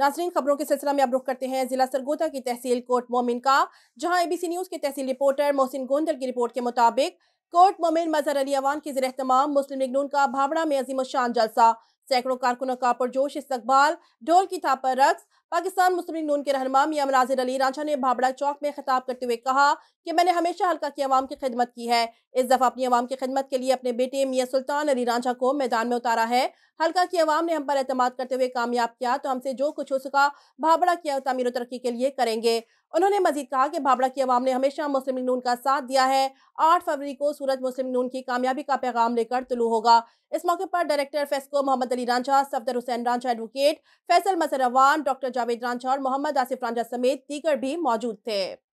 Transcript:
नाजरीन खबरों के सिलसिला में अब रुख करते हैं जिला सरगोदा की तहसील कोर्ट मोमिन का जहां एबीसी न्यूज के तहसील रिपोर्टर मोहसिन गोंदल की रिपोर्ट के मुताबिक कोर्ट मोमिन मजहर अली अवान के जिर मुस्लिम लिगनून का भावड़ा में अजीम शान जलसा सैकड़ों कारकुनों का पुरजोश इस्तकबाल ढोल की था पर रक्स पाकिस्तान मुस्लिम नून के रहनमा मियाँ नाजिर अली रांझा ने भाबड़ा चौक में खिताब करते हुए कहा कि मैंने हमेशा हल्का की आवाम की खिदमत की है इस दफ़ा अपनी आवाम की खिदमत के लिए अपने बेटे मियाँ सुल्तान अली रांझा को मैदान में उतारा है हल्का की आवाम ने हम पर अहतमाद करते हुए कामयाब किया तो हमसे जो कुछ हो सका भाबड़ा की तमीर तरक्की के लिए करेंगे उन्होंने मजीद कहा कि भाबड़ा की आवाम ने हमेशा मुस्लिम नून का साथ दिया है आठ फरवरी को सूरज मुस्लिम नून की कामयाबी का पैगाम लेकर तुलू होगा इस मौके पर director FESCO Mohammad Ali Ranjha Safdar Hussain Ranjha advocate Faisal Masar Awan doctor Javed Ranjha और मोहम्मद आसिफ रांझा समेत दीगर भी मौजूद थे